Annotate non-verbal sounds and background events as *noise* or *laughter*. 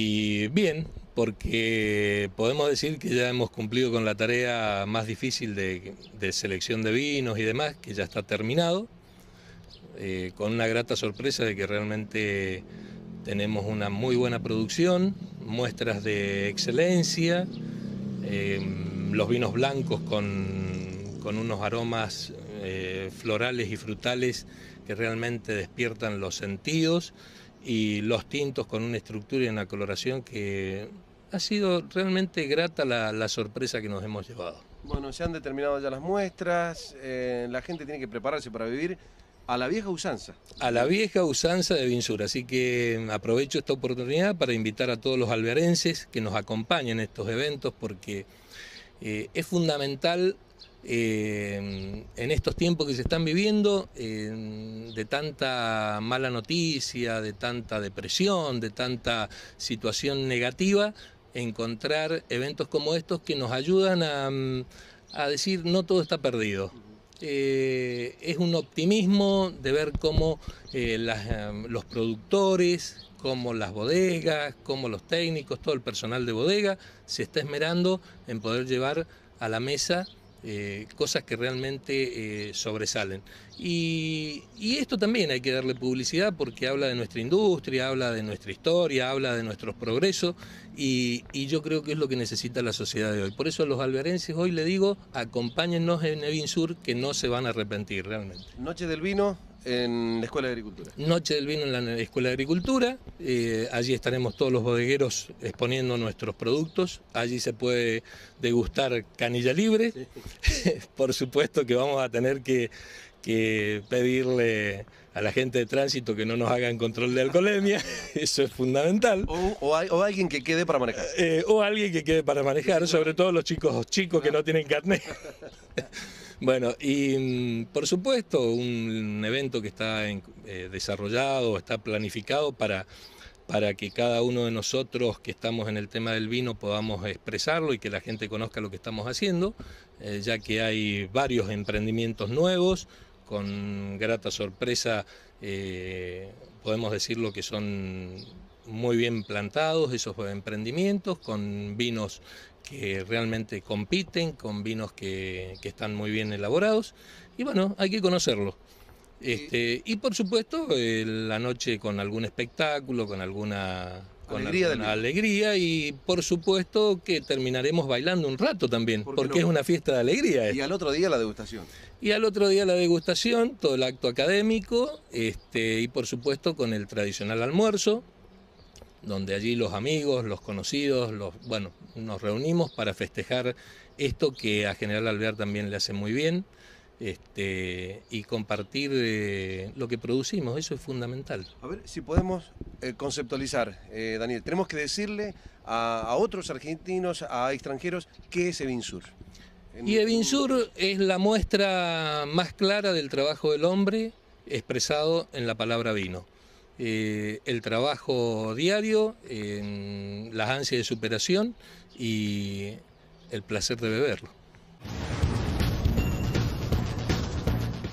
Y bien, porque podemos decir que ya hemos cumplido con la tarea más difícil de, selección de vinos y demás, que ya está terminado, eh, con una grata sorpresa de que realmente tenemos una muy buena producción, muestras de excelencia, eh, los vinos blancos con, unos aromas eh, florales y frutales que realmente despiertan los sentidos y los tintos con una estructura y una coloración que ha sido realmente grata la, sorpresa que nos hemos llevado. Bueno, se han determinado ya las muestras, eh, la gente tiene que prepararse para vivir a la vieja usanza. A la vieja usanza de Vinsur, así que em, aprovecho esta oportunidad para invitar a todos los alberenses que nos acompañen en estos eventos porque eh, es fundamental eh, en estos tiempos que se están viviendo, em, de tanta mala noticia, de tanta depresión, de tanta situación negativa, encontrar eventos como estos que nos ayudan a, mm, decir no todo está perdido. Eh, es un optimismo de ver cómo eh, eh, los productores, cómo las bodegas, cómo los técnicos, todo el personal de bodega se está esmerando en poder llevar a la mesa eh, cosas que realmente eh, sobresalen. Y, esto también hay que darle publicidad porque habla de nuestra industria, habla de nuestra historia, habla de nuestros progresos y, yo creo que es lo que necesita la sociedad de hoy. Por eso a los alberenses hoy le digo, acompáñennos en Sur que no se van a arrepentir realmente. Noche del vino, en la Escuela de Agricultura. Noche del vino en la Escuela de Agricultura. Eh, allí estaremos todos los bodegueros exponiendo nuestros productos. Allí se puede degustar canilla libre. *laughs* Por supuesto que vamos a tener que, pedirle a la gente de tránsito que no nos hagan control de alcoholemia, *laughs* eso es fundamental. O, alguien que quede para manejar. Eh, o alguien que quede para manejar, sobre todo los chicos chicos que no tienen carnet. *laughs* Bueno, y mm, por supuesto, un evento que está eh, desarrollado, está planificado para, para que cada uno de nosotros que estamos en el tema del vino podamos expresarlo y que la gente conozca lo que estamos haciendo, eh, ya que hay varios emprendimientos nuevos, con grata sorpresa eh, podemos decirlo que son muy bien plantados esos emprendimientos, con vinos que realmente compiten, con vinos que, que están muy bien elaborados. Y bueno, hay que conocerlo. Este, y por supuesto, la noche con algún espectáculo, con alguna, alegría, alegría, y por supuesto que terminaremos bailando un rato también, porque es una fiesta de alegría. Y al otro día la degustación. Y al otro día la degustación, todo el acto académico, este, y por supuesto con el tradicional almuerzo, donde allí los amigos, los conocidos, los, bueno, nos reunimos para festejar esto que a General Alvear también le hace muy bien. Este, y compartir eh, lo que producimos, eso es fundamental. A ver si podemos eh, conceptualizar, eh, Daniel, tenemos que decirle a, otros argentinos, a extranjeros, qué es Evinsur. Y Evinsur es la muestra más clara del trabajo del hombre expresado en la palabra vino. Eh, el trabajo diario, las ansias de superación y el placer de beberlo.